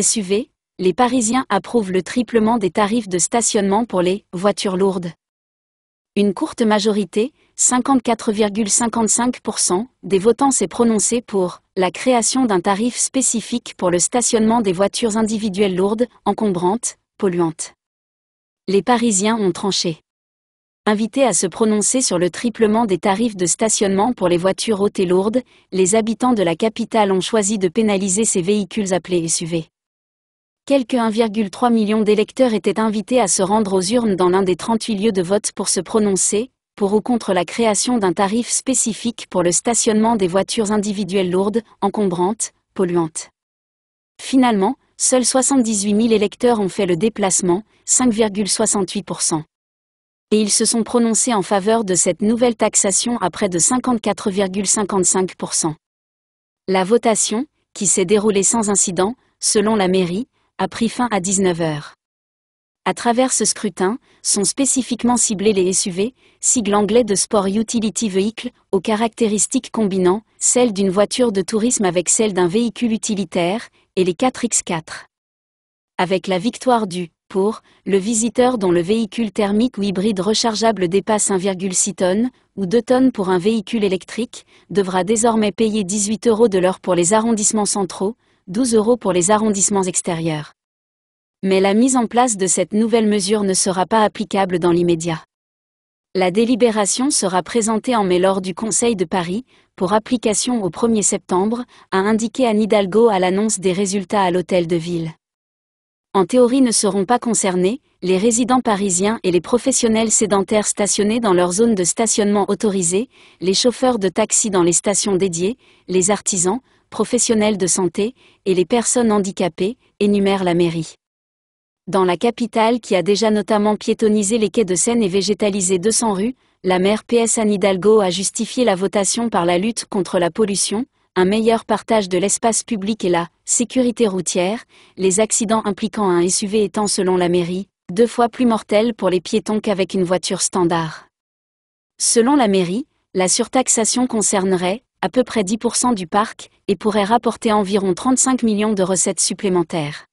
SUV, les Parisiens approuvent le triplement des tarifs de stationnement pour les voitures lourdes. Une courte majorité, 54,55%, des votants s'est prononcée pour la création d'un tarif spécifique pour le stationnement des voitures individuelles lourdes, encombrantes, polluantes. Les Parisiens ont tranché. Invités à se prononcer sur le triplement des tarifs de stationnement pour les voitures hautes et lourdes, les habitants de la capitale ont choisi de pénaliser ces véhicules appelés SUV. Quelque 1,3 million d'électeurs étaient invités à se rendre aux urnes dans l'un des 38 lieux de vote pour se prononcer, pour ou contre la création d'un tarif spécifique pour le stationnement des voitures individuelles lourdes, encombrantes, polluantes. Finalement, seuls 78 000 électeurs ont fait le déplacement, 5,68%. Et ils se sont prononcés en faveur de cette nouvelle taxation à près de 54,55%. La votation, qui s'est déroulée sans incident, selon la mairie, a pris fin à 19h. À travers ce scrutin, sont spécifiquement ciblés les SUV, sigle anglais de Sport Utility Vehicle, aux caractéristiques combinant celles d'une voiture de tourisme avec celles d'un véhicule utilitaire, et les 4X4. Avec la victoire du pour le visiteur dont le véhicule thermique ou hybride rechargeable dépasse 1,6 tonnes ou 2 tonnes pour un véhicule électrique, devra désormais payer 18 euros de l'heure pour les arrondissements centraux, 12 euros pour les arrondissements extérieurs. Mais la mise en place de cette nouvelle mesure ne sera pas applicable dans l'immédiat. La délibération sera présentée en mai lors du Conseil de Paris, pour application au 1er septembre, a indiqué Anne Hidalgo à l'annonce des résultats à l'hôtel de ville. En théorie ne seront pas concernés, les résidents parisiens et les professionnels sédentaires stationnés dans leur zone de stationnement autorisée, les chauffeurs de taxi dans les stations dédiées, les artisans, professionnels de santé et les personnes handicapées, énumère la mairie. Dans la capitale qui a déjà notamment piétonnisé les quais de Seine et végétalisé 200 rues, la maire PS Anne Hidalgo a justifié la votation par la lutte contre la pollution, un meilleur partage de l'espace public et la sécurité routière, les accidents impliquant un SUV étant selon la mairie, deux fois plus mortels pour les piétons qu'avec une voiture standard. Selon la mairie, la surtaxation concernerait à peu près 10% du parc, et pourrait rapporter environ 35 millions de recettes supplémentaires.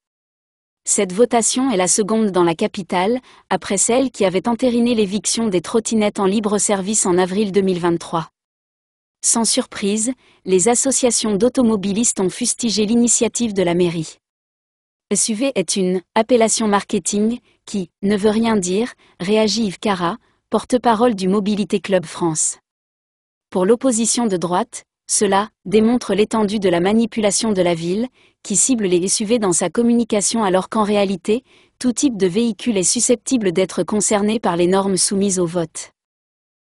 Cette votation est la seconde dans la capitale, après celle qui avait entériné l'éviction des trottinettes en libre-service en avril 2023. Sans surprise, les associations d'automobilistes ont fustigé l'initiative de la mairie. SUV est une appellation marketing qui ne veut rien dire, réagit Yves Cara, porte-parole du Mobilité Club France. Pour l'opposition de droite, cela démontre l'étendue de la manipulation de la ville, qui cible les SUV dans sa communication alors qu'en réalité, tout type de véhicule est susceptible d'être concerné par les normes soumises au vote.